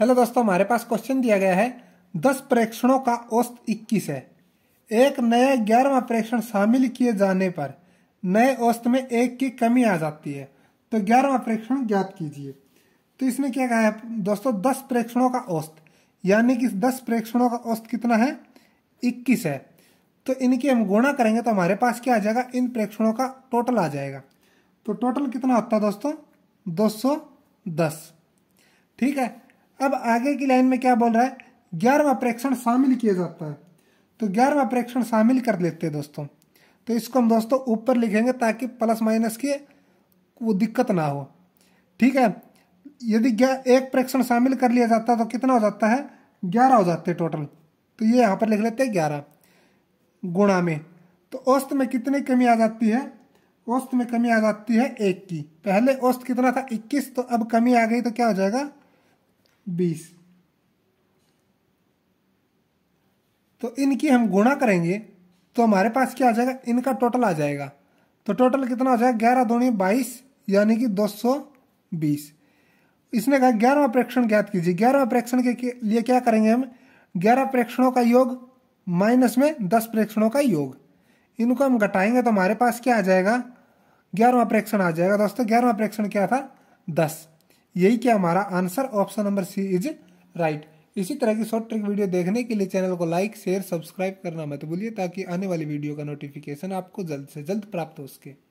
hello दोस्तों हमारे पास question दिया गया है दस प्रेक्षणों का औस्त इक्कीस है एक नए ग्यारहवा प्रेक्षण शामिल किए जाने पर नए औस्त में एक की कमी आ जाती है तो ग्यारहवा प्रेक्षण ज्ञात कीजिए तो इसमें क्या कहा है दोस्तों दस प्रेक्षणों का औस्त यानी कि दस प्रेक्षणों का औस्त कितना है इक्कीस है तो इनकी हम गुणा करेंगे तो हमारे पास क्या आ जाएगा इन प्रेक्षणों का टोटल आ जाएगा तो टोटल कितना होता है दोस्तों दो सौ दस ठीक है अब आगे की लाइन में क्या बोल रहा है ग्यारहवा प्रेक्षण शामिल किया जाता है तो ग्यारहवा प्रेक्षण शामिल कर लेते हैं दोस्तों तो इसको हम दोस्तों ऊपर लिखेंगे ताकि प्लस माइनस की वो दिक्कत ना हो ठीक है यदि एक प्रेक्षण शामिल कर लिया जाता तो कितना हो जाता है ग्यारह हो जाते टोटल तो ये यहाँ पर लिख लेते हैं ग्यारह गुणा में तो औस्त में कितनी कमी आ जाती है औस्त में कमी आ जाती है एक की पहले औस्त कितना था इक्कीस तो अब कमी आ गई तो क्या हो जाएगा बीस तो इनकी हम गुणा करेंगे तो हमारे पास क्या आ जाएगा इनका टोटल आ जाएगा तो टोटल कितना हो जाएगा ग्यारह दो बाईस यानी कि दो सौ बीस इसने कहा ग्यारहवा प्रेक्षण ज्ञात कीजिए ग्यारहवा प्रेक्षण के लिए क्या करेंगे हम ग्यारह प्रेक्षणों का योग माइनस में दस प्रेक्षणों का योग इनको हम घटाएंगे तो हमारे पास क्या आ जाएगा ग्यारहवा प्रेक्षण आ जाएगा दोस्तों ग्यारहवा प्रेक्षण क्या था दस यही क्या हमारा answer option number C is right इसी तरह की शॉर्ट ट्रिक वीडियो देखने के लिए चैनल को लाइक शेयर सब्सक्राइब करना मत भूलिए ताकि आने वाली वीडियो का नोटिफिकेशन आपको जल्द से जल्द प्राप्त हो सके